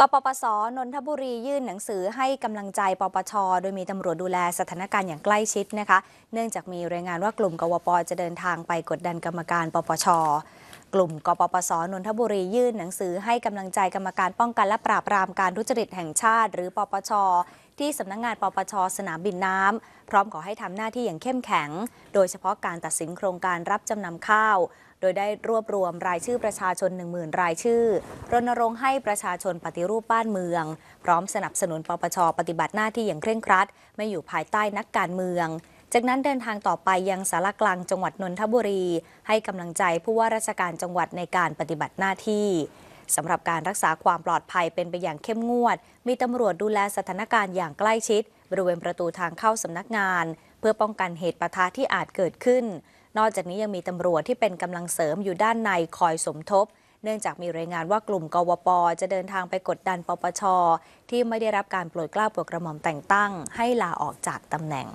กปปสนนทบุรียื่นหนังสือให้กำลังใจปปชโดยมีตำรวจดูแลสถานการณ์อย่างใกล้ชิดนะคะ เนื่องจากมีรายงานว่ากลุ่มกวปจะเดินทางไปกดดันกรรมการ ปปชกลุ่มกปปส นนทบุรียื่นหนังสือให้กำลังใจกรรมการป้องกันและปราบปรามการทุจริตแห่งชาติ หรือปปช ที่สำนักงงานปปช สนามบินน้ำ พร้อมขอให้ทำหน้าที่อย่างเข้มแข็ง โดยเฉพาะการตัดสินโครงการรับจำนำข้าว โดยได้รวบรวมรายชื่อประชาชน1 0,000รายชื่อรณรงค์ให้ประชาชนปฏิรูปบ้านเมือง พร้อมสนับสนุนปปชปฏิบัติหน้าที่อย่างเคร่งครัดไม่อยู่ภายใต้นักการเมืองจากนั้นเดินทางต่อไปยังสารกลางจังหวัดนนทบุรี ให้กำลังใจผู้ว่าราชการจังหวัดในการปฏิบัติหน้าที่ สำหรับการรักษาความปลอดภัยเป็นไปอย่างเข้มงวด มีตำรวจดูแลสถานการณ์อย่างใกล้ชิด บริเวณประตูทางเข้าสำนักงาน เพื่อป้องกันเหตุปะทะที่อาจเกิดขึ้น นอกจากนี้ยังมีตำรวจที่เป็นกำลังเสริมอยู่ด้านในคอยสมทบ เนื่องจากมีรายงานว่ากลุ่มกวปจะเดินทางไปกดดันปปชที่ไม่ได้รับการปลดกล้าปลดกระหม่อมแต่งตั้ง ให้ลาออกจากตำแหน่ง